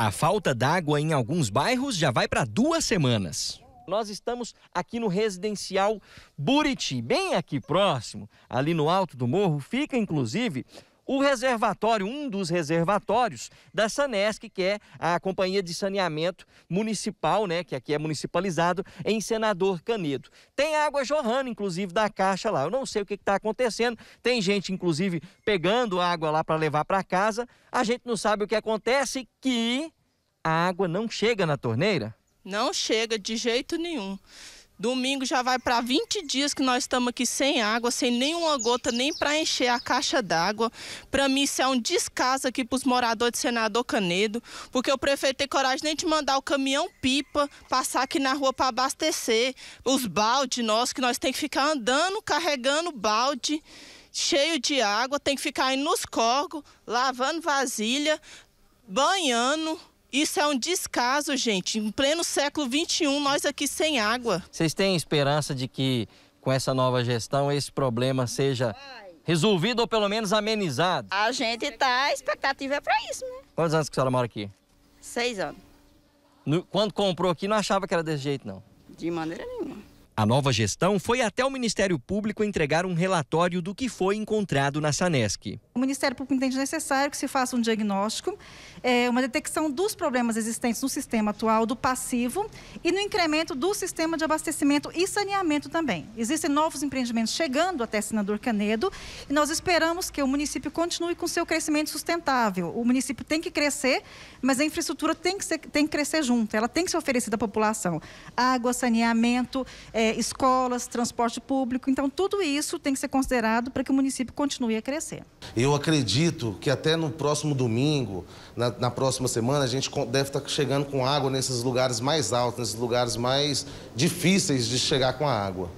A falta d'água em alguns bairros já vai para duas semanas. Nós estamos aqui no residencial Buriti, bem aqui próximo, ali no alto do morro, fica inclusive o reservatório, um dos reservatórios da Sanesc, que é a Companhia de Saneamento Municipal, né, que aqui é municipalizado, em Senador Canedo. Tem água jorrando, inclusive, da caixa lá. Eu não sei o que está acontecendo. Tem gente, inclusive, pegando água lá para levar para casa. A gente não sabe o que acontece, que a água não chega na torneira. Não chega de jeito nenhum. Domingo já vai para 20 dias que nós estamos aqui sem água, sem nenhuma gota, nem para encher a caixa d'água. Para mim, isso é um descaso aqui para os moradores de Senador Canedo, porque o prefeito tem coragem nem de mandar o caminhão pipa passar aqui na rua para abastecer os baldes nós, que nós tem que ficar andando, carregando balde cheio de água, tem que ficar indo nos corgos, lavando vasilha, banhando. Isso é um descaso, gente. Em pleno século XXI, nós aqui sem água. Vocês têm esperança de que com essa nova gestão esse problema seja resolvido ou pelo menos amenizado? A gente tá, a expectativa é para isso, né? Quantos anos que a senhora mora aqui? Seis anos. No, quando comprou aqui, não achava que era desse jeito, não? De maneira nenhuma. A nova gestão foi até o Ministério Público entregar um relatório do que foi encontrado na Sanesc. O Ministério Público entende necessário que se faça um diagnóstico, é, uma detecção dos problemas existentes no sistema atual, do passivo, e no incremento do sistema de abastecimento e saneamento também. Existem novos empreendimentos chegando até Senador Canedo e nós esperamos que o município continue com seu crescimento sustentável. O município tem que crescer, mas a infraestrutura tem que, ser, tem que crescer junto, ela tem que ser oferecida à população. Água, saneamento, é, é, escolas, transporte público. Então, tudo isso tem que ser considerado para que o município continue a crescer. Eu acredito que até no próximo domingo, na, na próxima semana, a gente deve estar tá chegando com água nesses lugares mais altos, nesses lugares mais difíceis de chegar com a água.